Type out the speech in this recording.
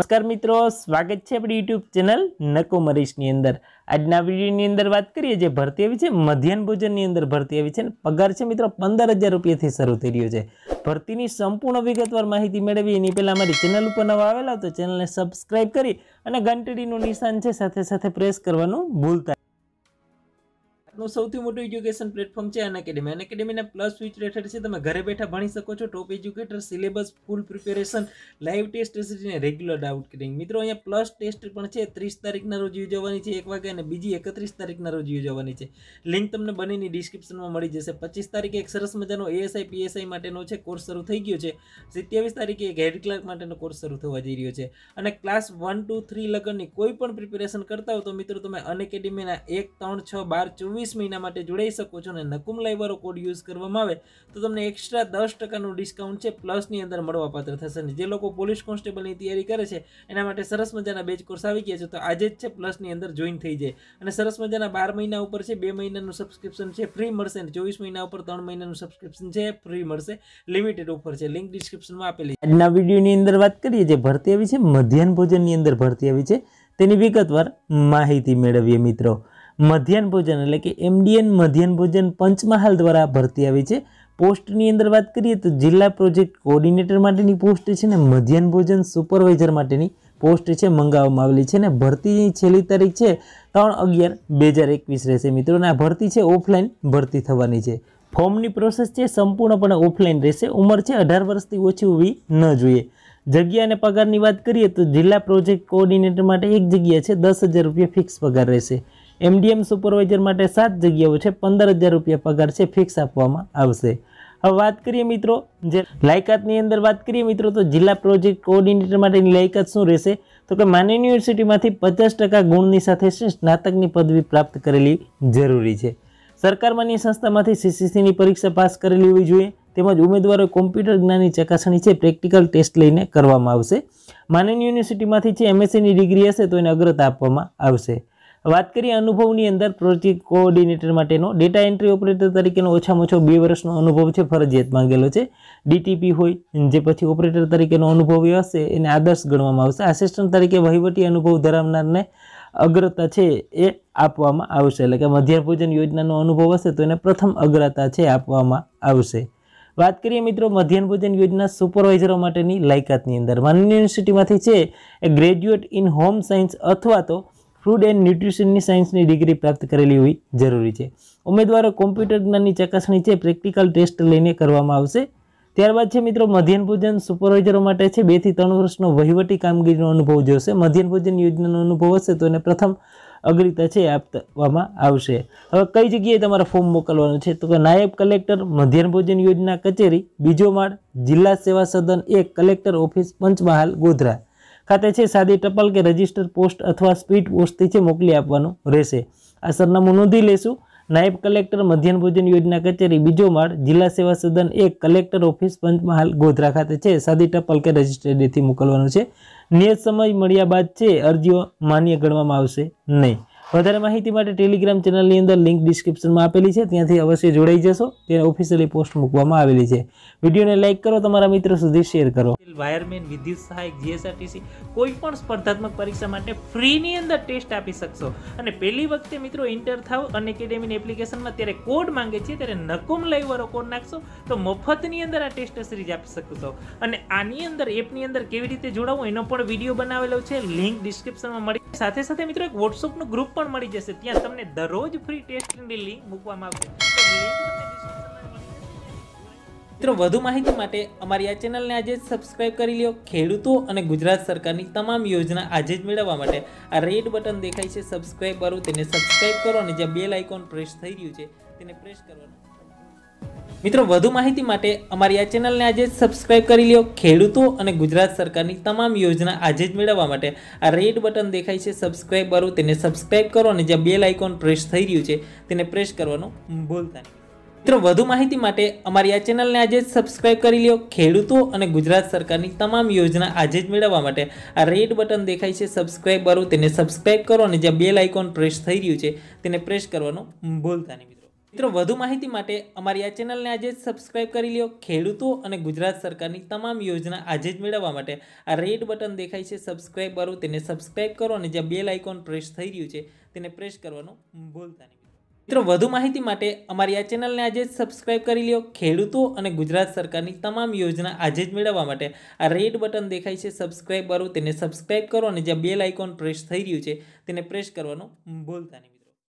નમસ્કાર મિત્રો સ્વાગત છે આપણી યુટ્યુબ ચેનલ નકો મરીશની અંદર આજના વિડીયોની અંદર વાત કરીએ જે ભરતી આવી છે મધ્યાહન ભોજનની અંદર ભરતી આવી છે અને પગાર છે મિત્રો પંદર હજાર રૂપિયાથી શરૂ થઈ રહ્યો છે ભરતીની સંપૂર્ણ વિગતવાર માહિતી મેળવી એની પહેલાં અમારી ચેનલ ઉપર નવા આવેલા તો ચેનલને સબસ્ક્રાઈબ કરી અને ઘંટડીનું નિશાન છે સાથે સાથે પ્રેસ કરવાનું ભૂલતા ભારતનું સૌથી મોટું એજ્યુકેશન પ્લેટફોર્મ છે અન એકેડેમી અન એકેડેમીના પ્લસ સ્વિચ રેટેડ છે તમે ઘરે બેઠા ભણી શકો છો top educator syllabus full preparation live test અને રેગ્યુલર ડાઉટ ક્લિયરિંગ મિત્રો અહીંયા પ્લસ ટેસ્ટ પણ છે ત્રીસ તારીખના રોજ યોજવાની છે એક વાગે અને બીજી એકત્રીસ તારીખના રોજ યોજવાની છે લિંક તમને બંનેની ડિસ્ક્રિપ્શનમાં મળી જશે પચીસ તારીખે એક સરસ મજાનો એએસઆઈ પીએસઆઈ માટેનો છે કોર્સ શરૂ થઈ ગયો છે સત્યાવીસ તારીખે એક હેડ ક્લાર્ક માટેનો કોર્સ શરૂ થવા જઈ રહ્યો છે અને ક્લાસ વન ટુ થ્રી લગનની કોઈ પણ પ્રિપેરેશન કરતા હો તો મિત્રો તમે અન એકેડેમીના એક ત્રણ છ બાર ચોવીસ ત્રીસ મહિના માટે જોડાઈ શકો છો અને નકુમ લાઇબરો કોડ યુઝ કરવામાં આવે તો તમને એક્સ્ટ્રા દસ ટકાનું ડિસ્કાઉન્ટ છે પ્લસની અંદર મળવાપાત્ર થશે અને જે લોકો પોલીસ કોન્સ્ટેબલની તૈયારી કરે છે એના માટે સરસ મજાના બેચ કોર્સ આવી ગયા છે તો આજે જ છે પ્લસની અંદર જોઈન થઈ જાય અને સરસ મજાના બાર મહિના ઉપર છે બે મહિનાનું સબસ્ક્રિપ્શન છે ફ્રી મળશે અને ચોવીસ મહિના ઉપર ત્રણ મહિનાનું સબસ્ક્રિપ્શન છે ફ્રી મળશે લિમિટેડ ઓફર છે લિંક ડિસ્ક્રિપ્શનમાં આપેલી આજના વિડીયોની અંદર વાત કરીએ જે ભરતી આવી છે મધ્યાહન ભોજનની અંદર ભરતી આવી છે તેની વિગતવાર માહિતી મેળવીએ મિત્રો મધ્યાહન ભોજન એટલે કે એમડીએન મધ્યાહન ભોજન પંચમહાલ દ્વારા ભરતી આવી છે પોસ્ટની અંદર વાત કરીએ તો જિલ્લા પ્રોજેક્ટ કોઓર્ડિનેટર માટેની પોસ્ટ છે ને મધ્યાહન ભોજન સુપરવાઇઝર માટેની પોસ્ટ છે મંગાવવામાં આવેલી છે ને ભરતીની છેલ્લી તારીખ છે ત્રણ અગિયાર બે હજાર એકવીસ રહેશે મિત્રો આ ભરતી છે ઓફલાઈન ભરતી થવાની છે ફોર્મની પ્રોસેસ છે સંપૂર્ણપણે ઓફલાઈન રહેશે ઉંમર છે અઢાર વર્ષથી ઓછી હોવી ન જોઈએ જગ્યા અને પગારની વાત કરીએ તો જિલ્લા પ્રોજેક્ટ કોઓર્ડિનેટર માટે એક જગ્યા છે દસ હજાર રૂપિયા ફિક્સ પગાર રહેશે એમડીએમ સુપરવાઇઝર માટે સાત જગ્યાઓ છે પંદર હજાર રૂપિયા પગાર છે ફિક્સ આપવામાં આવશે હવે વાત કરીએ મિત્રો જે લાયકાતની અંદર વાત કરીએ મિત્રો તો જિલ્લા પ્રોજેક્ટ કોઓર્ડિનેટર માટેની લાયકાત શું રહેશે તો કે માન્ય યુનિવર્સિટીમાંથી પચાસ ટકા ગુણની સાથે સ્નાતકની પદવી પ્રાપ્ત કરેલી જરૂરી છે સરકાર માન્ય સંસ્થામાંથી સીસીસીની પરીક્ષા પાસ કરેલી હોવી જોઈએ તેમજ ઉમેદવારો કોમ્પ્યુટર જ્ઞાનની ચકાસણી છે પ્રેક્ટિકલ ટેસ્ટ લઈને કરવામાં આવશે માન્ય યુનિવર્સિટીમાંથી છે એમએસસીની ડિગ્રી હશે તો એને અગ્રતા આપવામાં આવશે વાત કરીએ અનુભવની અંદર પ્રોજેક્ટ કોઓર્ડિનેટર માટેનો ડેટા એન્ટ્રી ઓપરેટર તરીકેનો ઓછામાં ઓછો બે વર્ષનો અનુભવ છે ફરજિયાત માંગેલો છે ડીટીપી હોય જે પછી ઓપરેટર તરીકેનો અનુભવ હશે એને આદર્શ ગણવામાં આવશે આસિસ્ટન્ટ તરીકે વહીવટી અનુભવ ધરાવનારને અગ્રતા છે એ આપવામાં આવશે એટલે કે મધ્યાહન ભોજન યોજનાનો અનુભવ હશે તો એને પ્રથમ અગ્રતા છે આપવામાં આવશે વાત કરીએ મિત્રો મધ્યાહન ભોજન યોજના સુપરવાઇઝરો માટેની લાયકાતની અંદર માન્ય યુનિવર્સિટીમાંથી છે a graduate in home science અથવા તો ફૂડ એન્ડ ન્યુટ્રિશનની સાયન્સની ડિગ્રી પ્રાપ્ત કરેલી હોવી જરૂરી છે ઉમેદવારો કોમ્પ્યુટર જ્ઞાનની ચકાસણી છે પ્રેક્ટિકલ ટેસ્ટ લઈને કરવામાં આવશે ત્યારબાદ છે મિત્રો મધ્યાહન ભોજન સુપરવાઇઝરો માટે છે બેથી ત્રણ વર્ષનો વહીવટી કામગીરીનો અનુભવ જોશે મધ્યાહન ભોજન યોજનાનો અનુભવ હશે તો એને પ્રથમ અગ્રતા છે આપવામાં આવશે હવે કઈ જગ્યાએ તમારે ફોર્મ મોકલવાનું છે તો કે નાયબ કલેક્ટર મધ્યાહન ભોજન યોજના કચેરી બીજો માળ જિલ્લા સેવા સદન એક કલેક્ટર ઓફિસ પંચમહાલ ગોધરા ખાતે છે સાદી ટપાલ કે રજિસ્ટર પોસ્ટ અથવા સ્પીડ પોસ્ટથી છે મોકલી આપવાનું રહેશે આ સરનામું નોંધી લેશું નાયબ કલેક્ટર મધ્યાહન ભોજન યોજના કચેરી બીજો માળ જિલ્લા સેવા સદન એક કલેક્ટર ઓફિસ પંચમહાલ ગોધરા ખાતે છે સાદી ટપાલ કે રજિસ્ટર મોકલવાનું છે નિયત સમય મળ્યા બાદ છે અરજીઓ માન્ય ગણવામાં આવશે નહીં વધારે માહિતી માટે ટેલિગ્રામ ચેનલની અંદર લિંક ડિસ્ક્રિપ્શનમાં આપેલી છે ત્યાંથી અવશ્ય જોડાઈ જશો તેને ઓફિશિયલી પોસ્ટ મૂકવામાં આવેલી છે વિડીયોને લાઇક કરો તમારા મિત્રો સુધી શેર કરો વાયરમેન વિદ્યુત સહાયક જીએસઆરટીસી કોઈ પણ સ્પર્ધાત્મક પરીક્ષા માટે ફ્રીની અંદર ટેસ્ટ આપી શકશો અને પહેલી વખતે મિત્રો ઇન્ટર થાવ અને એકેડેમીની એપ્લિકેશનમાં ત્યારે કોડ માંગે છે ત્યારે નકુમ લઈવાળો કોડ નાખશો તો મફતની અંદર આ ટેસ્ટ સિરીઝ આપી શકશો અને આની અંદર એપની અંદર કેવી રીતે જોડાવું એનો પણ વિડીયો બનાવેલો છે લિંક ડિસ્ક્રિપ્શનમાં મળી સાથે સાથે મિત્રો એક વોટ્સઅપનું ગ્રુપ પણ મળી જશે ત્યાં તમને દરરોજ ફ્રી ટેસ્ટની લિંક મૂકવામાં આવશે મિત્રો વધુ માહિતી માટે અમારી આ ચેનલને આજે જ સબસ્ક્રાઇબ કરી લ્યો ખેડૂતો અને ગુજરાત સરકારની તમામ યોજના આજે જ મેળવવા માટે આ રેડ બટન દેખાય છે સબસ્ક્રાઇબ કરો તેને સબસ્ક્રાઇબ કરો અને જે બેલ આઇકોન પ્રેસ થઈ રહ્યું છે તેને પ્રેસ કરવાનું મિત્રો વધુ માહિતી માટે અમારી આ ચેનલને આજે સબસ્ક્રાઇબ કરી લ્યો ખેડૂતો અને ગુજરાત સરકારની તમામ યોજના આજે જ મેળવવા માટે આ રેડ બટન દેખાય છે સબસ્ક્રાઇબ વાળું તેને સબસ્ક્રાઈબ કરો અને જ્યાં બેલ આઇકોન પ્રેસ થઈ રહ્યું છે તેને પ્રેસ કરવાનું ભૂલતા નહીં મિત્રો વધુ માહિતી માટે અમારી આ ચેનલને આજે સબસ્ક્રાઈબ કરી લ્યો ખેડૂતો અને ગુજરાત સરકારની તમામ યોજના આજે જ મેળવવા માટે આ રેડ બટન દેખાય છે સબસ્ક્રાઇબ વાળું તેને સબસ્ક્રાઇબ કરો અને જ્યાં બેલ આઇકોન પ્રેસ થઈ રહ્યું છે તેને પ્રેસ કરવાનું ભૂલતા નહીં મિત્રો વધુ માહિતી માટે અમારી આ ચેનલને આજે જ કરી લ્યો ખેડૂતો અને ગુજરાત સરકારની તમામ યોજના આજે જ મેળવવા માટે આ રેડ બટન દેખાય છે સબસ્ક્રાઇબ કરો તેને સબસ્ક્રાઇબ કરો અને જ્યાં બેલ આઇકોન પ્રેસ થઈ રહ્યું છે તેને પ્રેસ કરવાનું ભૂલતા નહીં મિત્રો વધુ માહિતી માટે અમારી આ ચેનલને આજે જ સબસ્ક્રાઇબ કરી લ્યો ખેડૂતો અને ગુજરાત સરકારની તમામ યોજના આજે જ મેળવવા માટે આ રેડ બટન દેખાય છે સબસ્ક્રાઇબ કરો તેને સબસ્ક્રાઇબ કરો અને જ્યાં બેલ આઇકોન પ્રેસ થઈ રહ્યું છે તેને પ્રેસ કરવાનું ભૂલતા નહીં